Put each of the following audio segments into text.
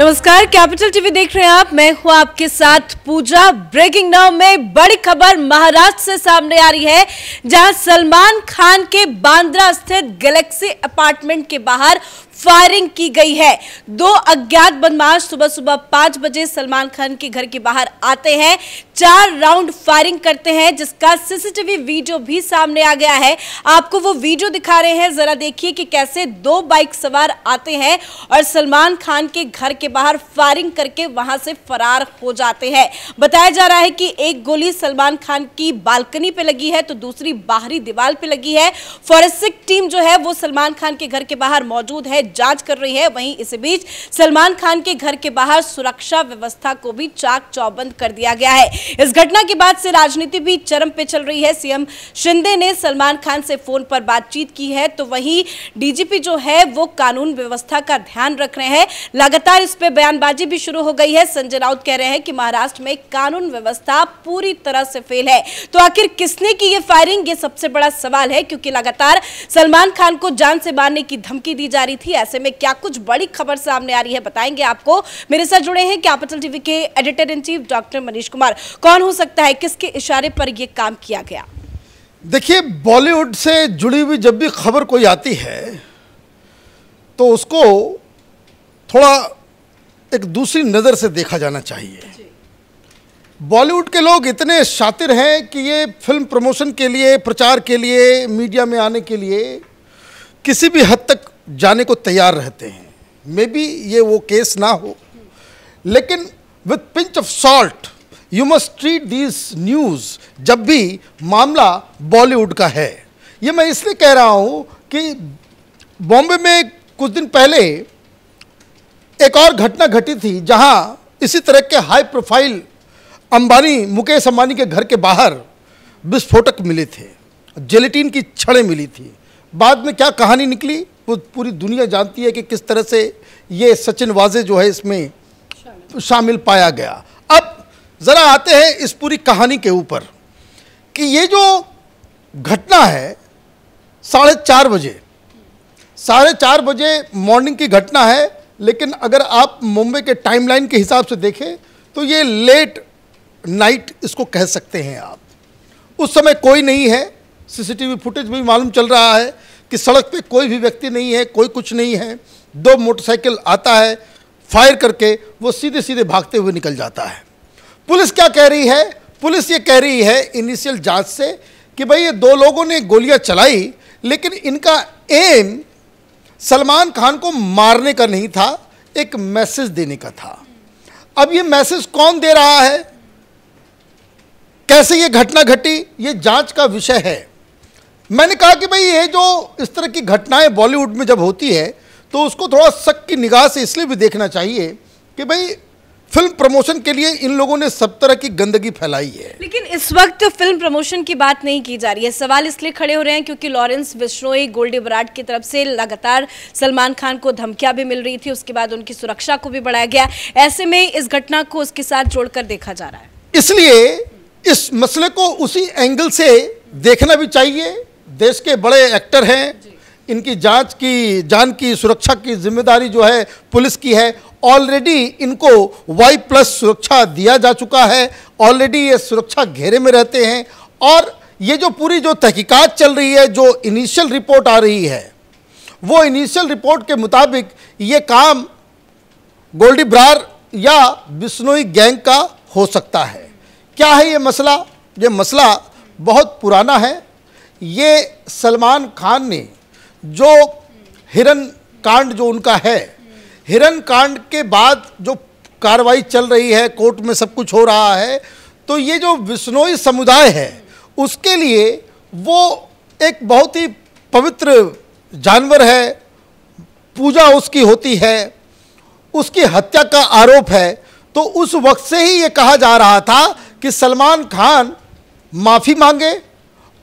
नमस्कार capital TV देख रहे हैं आप मैं हूं आपके साथ पूजा ब्रेकिंग नाउ में बड़ी खबर महाराष्ट्र से सामने आ रही है जहां सलमान खान के बांद्रा स्थित गैलेक्सी अपार्टमेंट के बाहर फायरिंग की गई है दो अज्ञात बदमाश सुबह सुबह पांच बजे सलमान खान के घर के बाहर आते हैं चार राउंड फायरिंग करते हैं जिसका सीसीटीवी वीडियो भी सामने आ गया है आपको वो वीडियो दिखा रहे हैं जरा देखिए कि कैसे दो बाइक सवार आते हैं और सलमान खान के घर के बाहर फायरिंग करके वहां से फरार हो जाते हैं बताया जा रहा है कि एक गोली सलमान खान की बालकनी पे लगी है तो दूसरी बाहरी दीवार पे लगी है फॉरेंसिक टीम जो है वो सलमान खान के घर के बाहर मौजूद है जांच कर रही है वहीं इस बीच सलमान खान के घर के बाहर सुरक्षा व्यवस्था को भी चाक चौबंद कर दिया गया है इस घटना के बाद से राजनीति भी चरम पे चल रही है सीएम शिंदे ने सलमान खान से फोन पर बातचीत की है तो वही डीजीपी जो है वो कानून व्यवस्था का ध्यान रख रहे हैं लगातार इस पर बयानबाजी भी शुरू हो गई है संजय राउत कह रहे हैं कि महाराष्ट्र में कानून व्यवस्था पूरी तरह से फेल है तो आखिर किसने की ये फायरिंग ये सबसे बड़ा सवाल है क्योंकि लगातार सलमान खान को जान से मारने की धमकी दी जा रही थी ऐसे में क्या कुछ बड़ी खबर सामने आ रही है बताएंगे आपको मेरे साथ जुड़े हैं कैपिटल टीवी के editor in chief doctor Manish Kumar कौन हो सकता है किसके इशारे पर यह काम किया गया देखिए बॉलीवुड से जुड़ी हुई जब भी खबर कोई आती है तो उसको थोड़ा एक दूसरी नज़र से देखा जाना चाहिए बॉलीवुड के लोग इतने शातिर हैं कि ये फिल्म प्रमोशन के लिए प्रचार के लिए मीडिया में आने के लिए किसी भी हद तक जाने को तैयार रहते हैं मे बी ये वो केस ना हो लेकिन with pinch of salt you must treat these news जब भी मामला बॉलीवुड का है ये मैं इसलिए कह रहा हूँ कि बॉम्बे में कुछ दिन पहले एक और घटना घटी थी जहाँ इसी तरह के हाई प्रोफाइल अंबानी मुकेश अंबानी के घर के बाहर विस्फोटक मिले थे जेलेटिन की छड़ें मिली थी बाद में क्या कहानी निकली पूरी दुनिया जानती है कि किस तरह से ये सचिन वाजे जो है इसमें शामिल पाया गया अब ज़रा आते हैं इस पूरी कहानी के ऊपर कि ये जो घटना है साढ़े चार बजे साढ़े चार बजे मॉर्निंग की घटना है लेकिन अगर आप मुंबई के टाइमलाइन के हिसाब से देखें तो ये लेट नाइट इसको कह सकते हैं आप उस समय कोई नहीं है सीसीटीवी फुटेज भी मालूम चल रहा है कि सड़क पे कोई भी व्यक्ति नहीं है कोई कुछ नहीं है दो मोटरसाइकिल आता है फायर करके वो सीधे सीधे भागते हुए निकल जाता है पुलिस क्या कह रही है पुलिस ये कह रही है इनिशियल जांच से कि भाई ये दो लोगों ने गोलियां चलाई लेकिन इनका एम सलमान खान को मारने का नहीं था एक मैसेज देने का था अब ये मैसेज कौन दे रहा है कैसे ये घटना घटी ये जांच का विषय है मैंने कहा कि भाई ये जो इस तरह की घटनाएं बॉलीवुड में जब होती है तो उसको थोड़ा शक की निगाह से इसलिए भी देखना चाहिए कि भाई फिल्म प्रमोशन के लिए इन लोगों ने सब तरह की गंदगी फैलाई है लेकिन इस वक्त फिल्म प्रमोशन की बात नहीं की जा रही है सवाल इसलिए खड़े हो रहे हैं क्योंकि लॉरेंस बिश्नोई गोल्डी बराड की तरफ से लगातार सलमान खान को धमकियां भी मिल रही थी उसके बाद उनकी सुरक्षा को भी बढ़ाया गया ऐसे में इस घटना को उसके साथ जोड़कर देखा जा रहा है इसलिए इस मसले को उसी एंगल से देखना भी चाहिए देश के बड़े एक्टर हैं इनकी जांच की जान की सुरक्षा की जिम्मेदारी जो है पुलिस की है ऑलरेडी इनको वाई प्लस सुरक्षा दिया जा चुका है ऑलरेडी ये सुरक्षा घेरे में रहते हैं और ये जो पूरी जो तहकीकात चल रही है जो इनिशियल रिपोर्ट आ रही है वो इनिशियल रिपोर्ट के मुताबिक ये काम गोल्डी ब्रार या बिश्नोई गैंग का हो सकता है क्या है ये मसला ये मसला बहुत पुराना है ये सलमान खान ने जो हिरन कांड जो उनका है हिरन कांड के बाद जो कार्रवाई चल रही है कोर्ट में सब कुछ हो रहा है तो ये जो विश्नोई समुदाय है उसके लिए वो एक बहुत ही पवित्र जानवर है पूजा उसकी होती है उसकी हत्या का आरोप है तो उस वक्त से ही ये कहा जा रहा था कि सलमान खान माफ़ी मांगे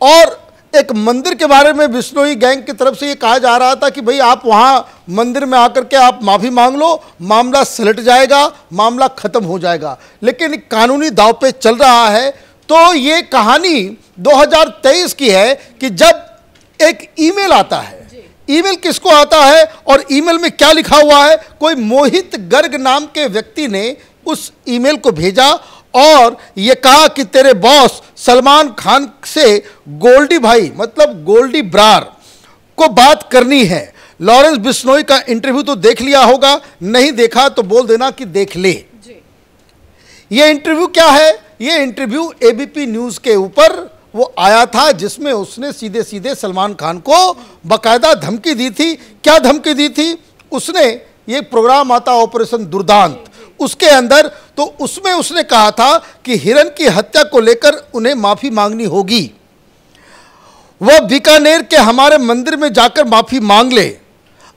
और एक मंदिर के बारे में बिश्नोई गैंग की तरफ से ये कहा जा रहा था कि भाई आप वहाँ मंदिर में आकर के आप माफ़ी मांग लो मामला सलट जाएगा मामला ख़त्म हो जाएगा लेकिन कानूनी दाव पे चल रहा है तो ये कहानी 2023 की है कि जब एक ईमेल आता है ईमेल किसको आता है और ईमेल में क्या लिखा हुआ है कोई मोहित गर्ग नाम के व्यक्ति ने उस ईमेल को भेजा और ये कहा कि तेरे बॉस सलमान खान से गोल्डी भाई मतलब गोल्डी ब्रार को बात करनी है लॉरेंस बिश्नोई का इंटरव्यू तो देख लिया होगा नहीं देखा तो बोल देना कि देख ले ये इंटरव्यू क्या है ये इंटरव्यू एबीपी न्यूज़ के ऊपर वो आया था जिसमें उसने सीधे सीधे सलमान खान को बकायदा धमकी दी थी क्या धमकी दी थी उसने ये प्रोग्राम आता ऑपरेशन दुर्दांत उसके अंदर तो उसमें उसने कहा था कि हिरन की हत्या को लेकर उन्हें माफ़ी मांगनी होगी वह बीकानेर के हमारे मंदिर में जाकर माफ़ी मांग ले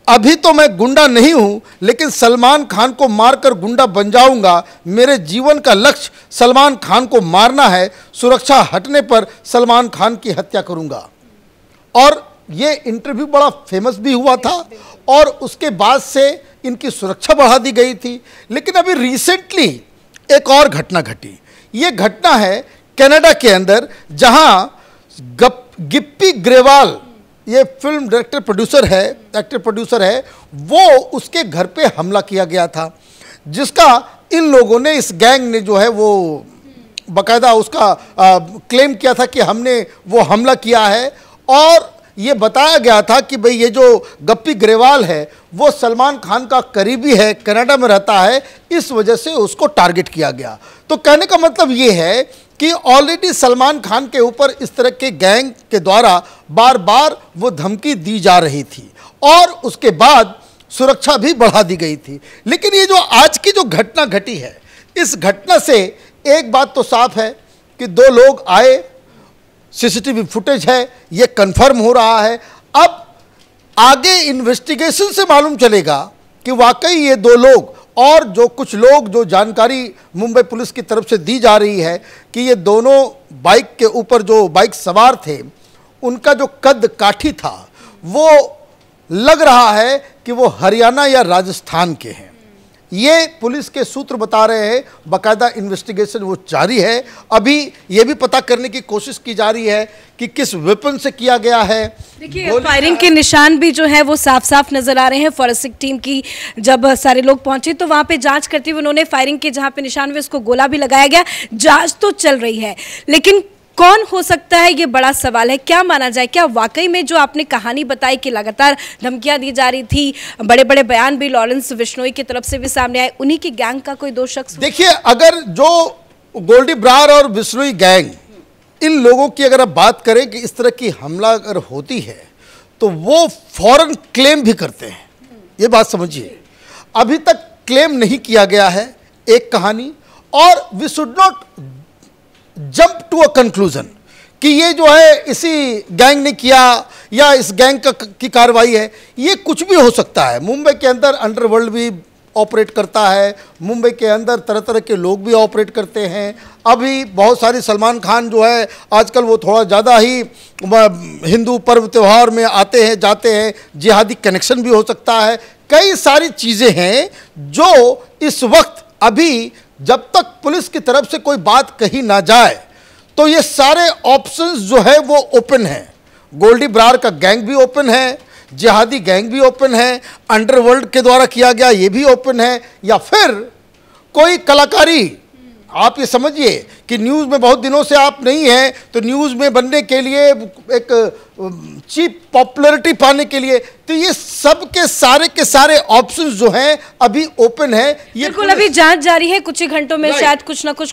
अभी तो मैं गुंडा नहीं हूं लेकिन सलमान खान को मारकर गुंडा बन जाऊंगा मेरे जीवन का लक्ष्य सलमान खान को मारना है सुरक्षा हटने पर सलमान खान की हत्या करूंगा और ये इंटरव्यू बड़ा फेमस भी हुआ था और उसके बाद से इनकी सुरक्षा बढ़ा दी गई थी लेकिन अभी रिसेंटली एक और घटना घटी ये घटना है कनाडा के अंदर जहां गप गिप्पी ग्रेवाल ये फिल्म डायरेक्टर प्रोड्यूसर है एक्टर प्रोड्यूसर है वो उसके घर पे हमला किया गया था जिसका इन लोगों ने इस गैंग ने जो है वो बकायदा उसका आ, क्लेम किया था कि हमने वो हमला किया है और ये बताया गया था कि भाई ये जो गप्पी ग्रेवाल है वो सलमान खान का करीबी है कनाडा में रहता है इस वजह से उसको टारगेट किया गया तो कहने का मतलब ये है कि ऑलरेडी सलमान खान के ऊपर इस तरह के गैंग के द्वारा बार बार वो धमकी दी जा रही थी और उसके बाद सुरक्षा भी बढ़ा दी गई थी लेकिन ये जो आज की जो घटना घटी है इस घटना से एक बात तो साफ है कि दो लोग आए सीसीटीवी फुटेज है ये कंफर्म हो रहा है अब आगे इन्वेस्टिगेशन से मालूम चलेगा कि वाकई ये दो लोग और जो कुछ लोग जो जानकारी मुंबई पुलिस की तरफ से दी जा रही है कि ये दोनों बाइक के ऊपर जो बाइक सवार थे उनका जो कद काठी था वो लग रहा है कि वो हरियाणा या राजस्थान के हैं ये पुलिस के सूत्र बता रहे हैं बाकायदा इन्वेस्टिगेशन वो जारी है अभी ये भी पता करने की कोशिश की जा रही है कि किस वेपन से किया गया है देखिए फायरिंग के निशान भी जो है वो साफ साफ नजर आ रहे हैं फॉरेंसिक टीम की जब सारे लोग पहुंचे तो वहां पे जांच करते हुए उन्होंने फायरिंग के जहां पे निशान हुए उसको गोला भी लगाया गया जांच तो चल रही है लेकिन कौन हो सकता है ये बड़ा सवाल है क्या माना जाए क्या वाकई में जो आपने कहानी बताई कि लगातार धमकियां दी जा रही थी बड़े बड़े बयान भी लॉरेंस विश्नोई की तरफ से भी सामने आए उन्हीं की गैंग का कोई दो शख्स देखिए अगर जो गोल्डी ब्रार और विश्नोई गैंग इन लोगों की अगर आप बात करें कि इस तरह की हमला अगर होती है तो वो फॉरन क्लेम भी करते हैं ये बात समझिए अभी तक क्लेम नहीं किया गया है एक कहानी और we should not jump to a conclusion कि ये जो है इसी गैंग ने किया या इस गैंग का की कार्रवाई है ये कुछ भी हो सकता है मुंबई के अंदर अंडरवर्ल्ड भी ऑपरेट करता है मुंबई के अंदर तरह तरह के लोग भी ऑपरेट करते हैं अभी बहुत सारी सलमान खान जो है आजकल वो थोड़ा ज़्यादा ही हिंदू पर्व त्यौहार में आते हैं जाते हैं जिहादी कनेक्शन भी हो सकता है कई सारी चीज़ें हैं जो इस वक्त अभी जब तक पुलिस की तरफ से कोई बात कही ना जाए तो ये सारे ऑप्शंस जो है वो ओपन हैं गोल्डी ब्रार का गैंग भी ओपन है जिहादी गैंग भी ओपन है अंडरवर्ल्ड के द्वारा किया गया ये भी ओपन है या फिर कोई कलाकारी आप ये समझिए कि न्यूज़ में बहुत दिनों से आप नहीं हैं तो न्यूज़ में बनने के लिए एक चीप पॉपुलरिटी पाने के लिए तो ये सब के सारे के सारे ऑप्शंस जो हैं अभी ओपन है ये बिल्कुल अभी जांच जारी है कुछ ही घंटों में शायद कुछ ना कुछ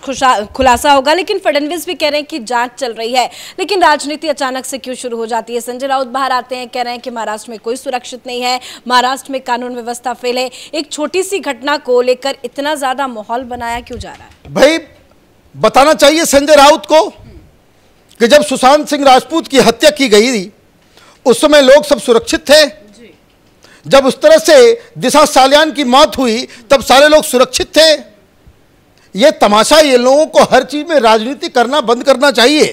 खुलासा होगा लेकिन फडनवीस भी कह रहे हैं कि जांच चल रही है लेकिन राजनीति अचानक से क्यों शुरू हो जाती है संजय राउत बाहर आते हैं कह रहे हैं कि महाराष्ट्र में कोई सुरक्षित नहीं है महाराष्ट्र में कानून व्यवस्था फेल है एक छोटी सी घटना को लेकर इतना ज्यादा माहौल बनाया क्यों जा रहा है भाई बताना चाहिए संजय राउत को कि जब सुशांत सिंह राजपूत की हत्या की गई थी उस समय लोग सब सुरक्षित थे जब उस तरह से दिशा सालियान की मौत हुई तब सारे लोग सुरक्षित थे ये तमाशा ये लोगों को हर चीज़ में राजनीति करना बंद करना चाहिए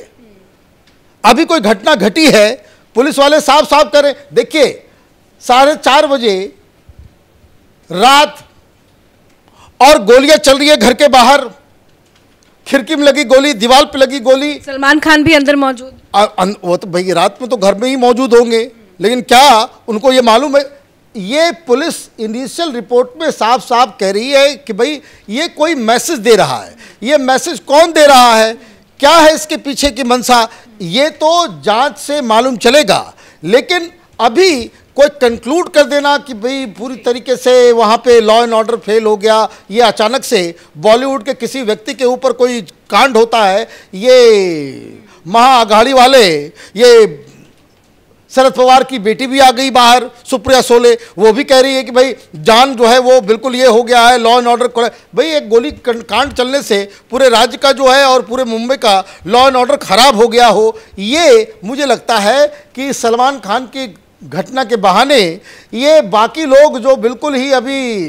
अभी कोई घटना घटी है पुलिस वाले साफ साफ करें देखिए साढ़े चार बजे रात और गोलियां चल रही है घर के बाहर खिड़की में लगी गोली दीवार पे लगी गोली सलमान खान भी अंदर मौजूद वो तो भाई रात में तो घर में ही मौजूद होंगे लेकिन क्या उनको ये मालूम है ये पुलिस इनिशियल रिपोर्ट में साफ साफ कह रही है कि भाई ये कोई मैसेज दे रहा है ये मैसेज कौन दे रहा है क्या है इसके पीछे की मंशा ये तो जांच से मालूम चलेगा लेकिन अभी कोई कंक्लूड कर देना कि भाई पूरी तरीके से वहाँ पे लॉ एंड ऑर्डर फेल हो गया ये अचानक से बॉलीवुड के किसी व्यक्ति के ऊपर कोई कांड होता है ये महाअघाड़ी वाले ये शरद पवार की बेटी भी आ गई बाहर सुप्रिया सोले वो भी कह रही है कि भाई जान जो है वो बिल्कुल ये हो गया है लॉ एंड ऑर्डर भाई एक गोली कांड चलने से पूरे राज्य का जो है और पूरे मुंबई का लॉ एंड ऑर्डर खराब हो गया हो ये मुझे लगता है कि सलमान खान की घटना के बहाने ये बाकी लोग जो बिल्कुल ही अभी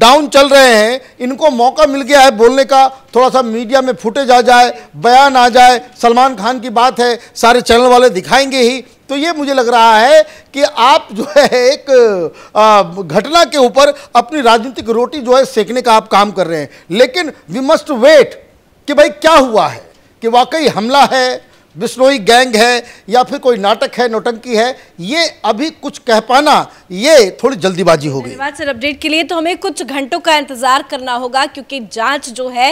डाउन चल रहे हैं इनको मौका मिल गया है बोलने का थोड़ा सा मीडिया में फुटेज आ जाए बयान आ जाए सलमान खान की बात है सारे चैनल वाले दिखाएंगे ही तो ये मुझे लग रहा है कि आप जो है एक घटना के ऊपर अपनी राजनीतिक रोटी जो है सेकने का आप काम कर रहे हैं लेकिन वी मस्ट वेट कि भाई क्या हुआ है कि वाकई हमला है बिश्नोई गैंग है या फिर कोई नाटक है नोटंकी है ये अभी कुछ कह पाना ये थोड़ी जल्दीबाजी होगी सर अपडेट के लिए तो हमें कुछ घंटों का इंतजार करना होगा क्योंकि जांच जो है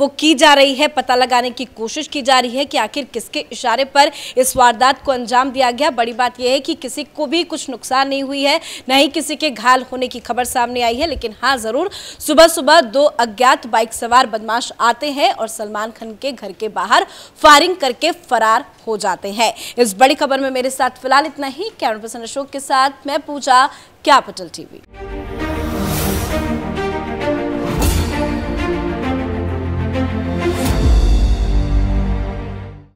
वो की जा रही है पता लगाने की कोशिश की जा रही है कि आखिर किसके इशारे पर इस वारदात को अंजाम दिया गया बड़ी बात यह है कि किसी को भी कुछ नुकसान नहीं हुई है न ही किसी के घायल होने की खबर सामने आई है लेकिन हाँ जरूर सुबह सुबह दो अज्ञात बाइक सवार बदमाश आते हैं और सलमान खान के घर के बाहर फायरिंग करके फरार फरार हो जाते हैं इस बड़ी खबर में मेरे साथ फिलहाल इतना ही कैमरा पर्सन अशोक के साथ मैं पूजा कैपिटल टीवी